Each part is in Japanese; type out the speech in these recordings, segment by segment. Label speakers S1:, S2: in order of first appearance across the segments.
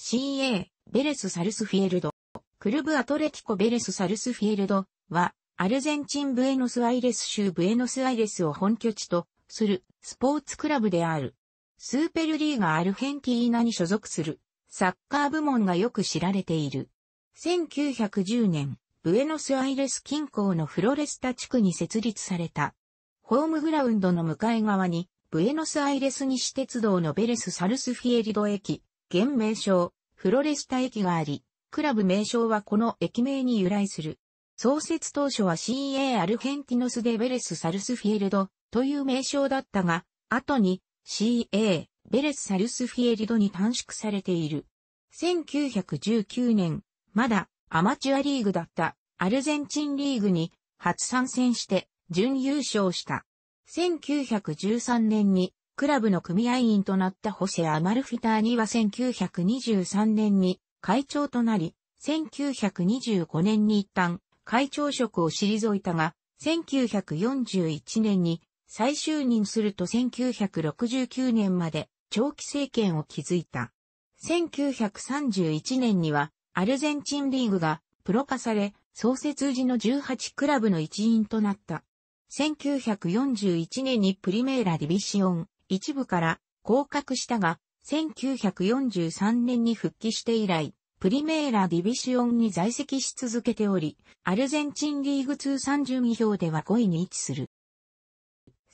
S1: CA、ベレス・サルスフィエルド、クルブ・アトレティコ・ベレス・サルスフィエルドは、アルゼンチン・ブエノス・アイレス州ブエノス・アイレスを本拠地とするスポーツクラブである。スーペルリーガ・アルヘンティーナに所属するサッカー部門がよく知られている。1910年、ブエノスアイレス近郊のフロレスタ地区に設立された。ホームグラウンドの向かい側に、ブエノスアイレス西鉄道のベレス・サルスフィエリド駅、現名称、フロレスタ駅があり、クラブ名称はこの駅名に由来する。創設当初は CA アルヘンティノスデベレスサルスフィールドという名称だったが、後に CA ベレスサルスフィールドに短縮されている。1919年、まだアマチュアリーグだったアルゼンチンリーグに初参戦して準優勝した。1913年にクラブの組合員となったホセ・アマルフィターニは1923年に会長となり、1925年に一旦会長職を退いたが、1941年に再就任すると1969年まで長期政権を築いた。1931年にはアルゼンチンリーグがプロ化され、創設時の18クラブの一員となった。1941年にプリメーラディビシオン、一部から降格したが、1943年に復帰して以来、プリメーラディビシオンに在籍し続けており、アルゼンチンリーグ通算順位表では5位に位置する。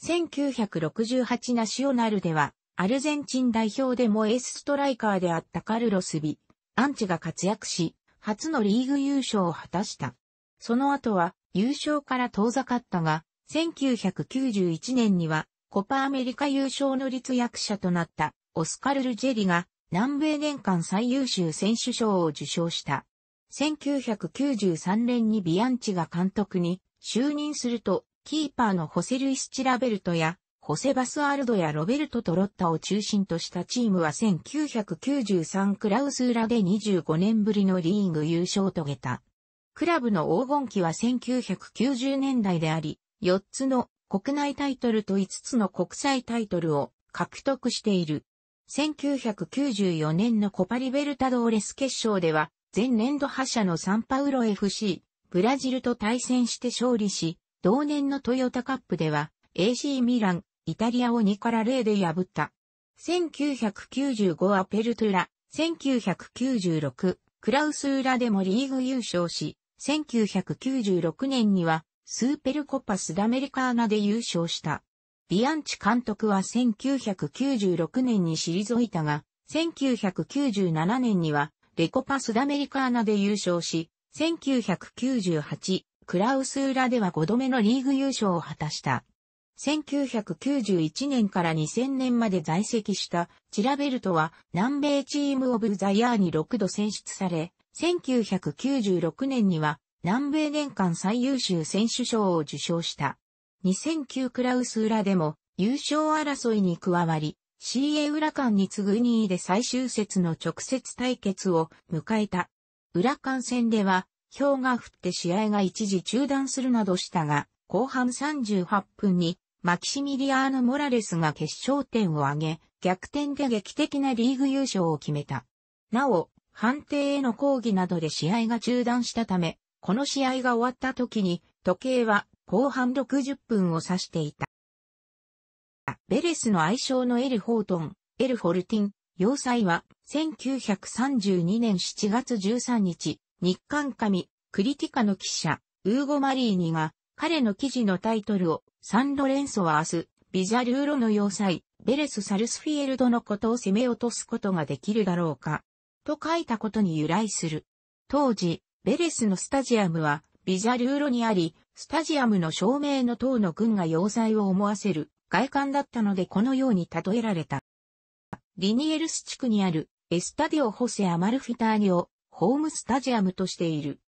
S1: 1968ナシオナルでは、アルゼンチン代表でもエースストライカーであったカルロスビ、アンチが活躍し、初のリーグ優勝を果たした。その後は優勝から遠ざかったが、1991年にはコパアメリカ優勝の立役者となったオスカル・ルジェリが南米年間最優秀選手賞を受賞した。1993年にビアンチが監督に就任すると、キーパーのホセ・ルイス・チラベルトや、ホセ・バスアルドやロベルト・トロッタを中心としたチームは1993クラウス裏で25年ぶりのリーグ優勝を遂げた。クラブの黄金期は1990年代であり、4つの国内タイトルと5つの国際タイトルを獲得している。1994年のコパリベルタドーレス決勝では、前年度覇者のサンパウロ FC、ブラジルと対戦して勝利し、同年のトヨタカップでは、AC ミラン、イタリアを2から0で破った。1995アペルトゥラ、1996、クラウスウラでもリーグ優勝し、1996年にはスーペルコパスダメリカーナで優勝した。ビアンチ監督は1996年に退いたが、1997年にはレコパスダメリカーナで優勝し、1998クラウス裏では5度目のリーグ優勝を果たした。1991年から2000年まで在籍したチラベルトは南米チームオブザイヤーに6度選出され、1996年には南米年間最優秀選手賞を受賞した。2009クラウス裏でも優勝争いに加わり、CA 裏間に次ぐ2位で最終節の直接対決を迎えた。裏間戦では、氷が降って試合が一時中断するなどしたが、後半38分にマキシミリアーノ・モラレスが決勝点を挙げ、逆転で劇的なリーグ優勝を決めた。なお、判定への抗議などで試合が中断したため、この試合が終わった時に、時計は後半60分を指していた。ベレスの愛称のエル・ホートン、エル・フォルティン、要塞は、1932年7月13日、日刊紙、クリティカの記者、ウーゴ・マリーニが、彼の記事のタイトルを、サンロレンソは明日、ビジャルーロの要塞、ベレス・サルスフィエルドのことを攻め落とすことができるだろうか、と書いたことに由来する。当時、ベレスのスタジアムは、ビジャルーロにあり、スタジアムの照明の塔の軍が要塞を思わせる外観だったのでこのように例えられた。リニエルス地区にあるエスタディオ・ホセ・アマルフィターニをホームスタジアムとしている。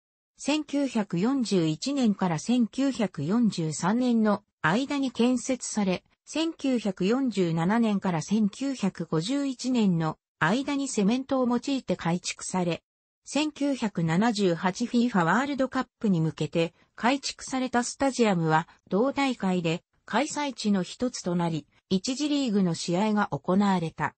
S1: 1941年から1943年の間に建設され、1947年から1951年の間にセメントを用いて改築され、1978FIFA ワールドカップに向けて改築されたスタジアムは同大会で開催地の一つとなり、1次リーグの試合が行われた。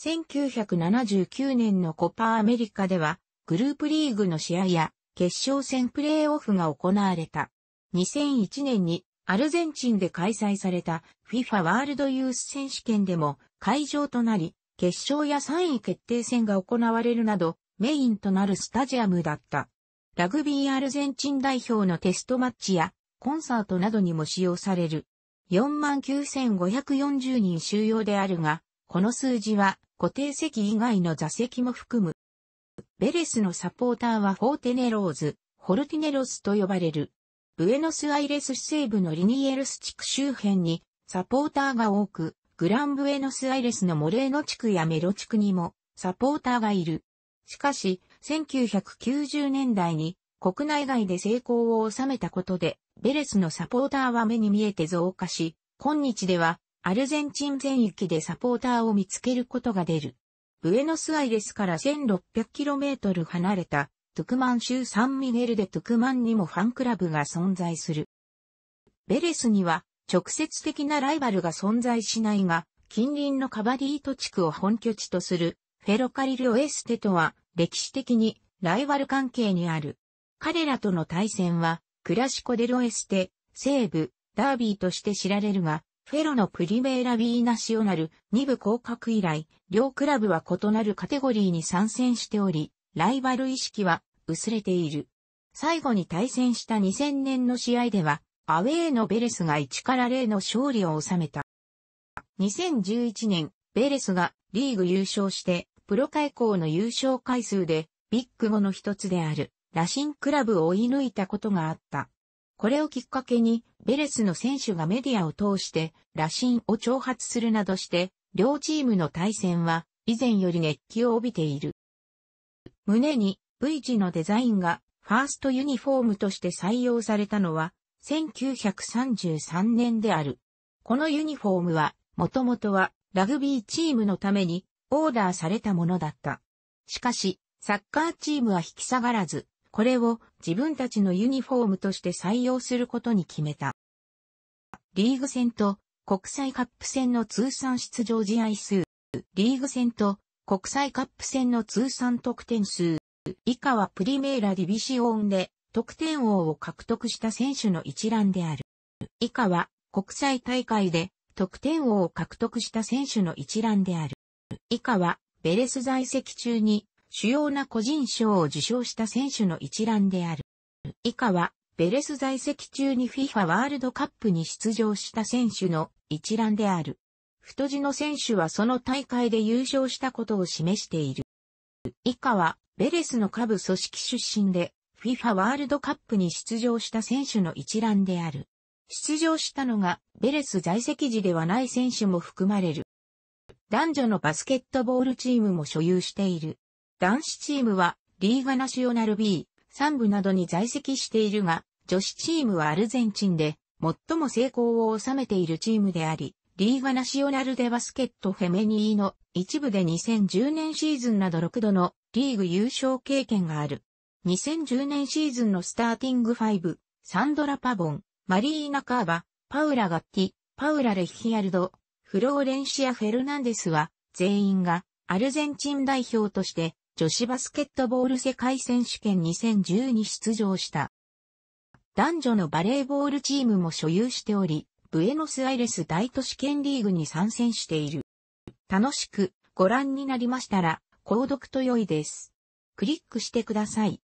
S1: 1979年のコパアメリカではグループリーグの試合や決勝戦プレーオフが行われた。2001年にアルゼンチンで開催された FIFA ワールドユース選手権でも会場となり、決勝や3位決定戦が行われるなど、メインとなるスタジアムだった。ラグビーアルゼンチン代表のテストマッチやコンサートなどにも使用される。49,540人収容であるが、この数字は固定席以外の座席も含む。ベレスのサポーターはフォーテネローズ、ホルティネロスと呼ばれる。ブエノスアイレス西部のリニエルス地区周辺にサポーターが多く、グランブエノスアイレスのモレーノ地区やメロ地区にもサポーターがいる。しかし、1990年代に国内外で成功を収めたことで、ベレスのサポーターは目に見えて増加し、今日ではアルゼンチン全域でサポーターを見つけることが出る。ブエノスアイレスから 1600km 離れたトゥクマン州サンミゲルでトゥクマンにもファンクラブが存在する。ベレスには直接的なライバルが存在しないが、近隣のカバディート地区を本拠地とするフェロカリル・オエステとは歴史的にライバル関係にある。彼らとの対戦はクラシコ・デ・ロエステ、西部、ダービーとして知られるが、フェロのプリベーラ・ビーナシオナル2部降格以来、両クラブは異なるカテゴリーに参戦しており、ライバル意識は薄れている。最後に対戦した2000年の試合では、アウェーのベレスが1から0の勝利を収めた。2011年、ベレスがリーグ優勝してプロ開校の優勝回数で、ビッグ5の一つである、ラシンクラブを追い抜いたことがあった。これをきっかけに、ベレスの選手がメディアを通して、羅針を挑発するなどして、両チームの対戦は、以前より熱気を帯びている。胸に、V 字のデザインが、ファーストユニフォームとして採用されたのは、1933年である。このユニフォームは、もともとは、ラグビーチームのために、オーダーされたものだった。しかし、サッカーチームは引き下がらず、これを自分たちのユニフォームとして採用することに決めた。リーグ戦と国際カップ戦の通算出場試合数、リーグ戦と国際カップ戦の通算得点数、以下はプリメーラディビシオンで得点王を獲得した選手の一覧である。以下は国際大会で得点王を獲得した選手の一覧である。以下は、ベレス在籍中に主要な個人賞を受賞した選手の一覧である。以下は、ベレス在籍中に FIFA ワールドカップに出場した選手の一覧である。太字の選手はその大会で優勝したことを示している。以下は、ベレスの下部組織出身で、FIFA ワールドカップに出場した選手の一覧である。出場したのが、ベレス在籍時ではない選手も含まれる。男女のバスケットボールチームも所有している。男子チームはリーガナショナル B、3部などに在籍しているが、女子チームはアルゼンチンで最も成功を収めているチームであり、リーガナショナルでバスケットフェメニーの一部で2010年シーズンなど6度のリーグ優勝経験がある。2010年シーズンのスターティング5、サンドラ・パボン、マリーナ・カーバ、パウラ・ガッティ、パウラ・レヒアルド、フローレンシア・フェルナンデスは、全員がアルゼンチン代表として女子バスケットボール世界選手権2010に出場した。男女のバレーボールチームも所有しており、ブエノスアイレス大都市圏リーグに参戦している。楽しくご覧になりましたら、購読と良いです。クリックしてください。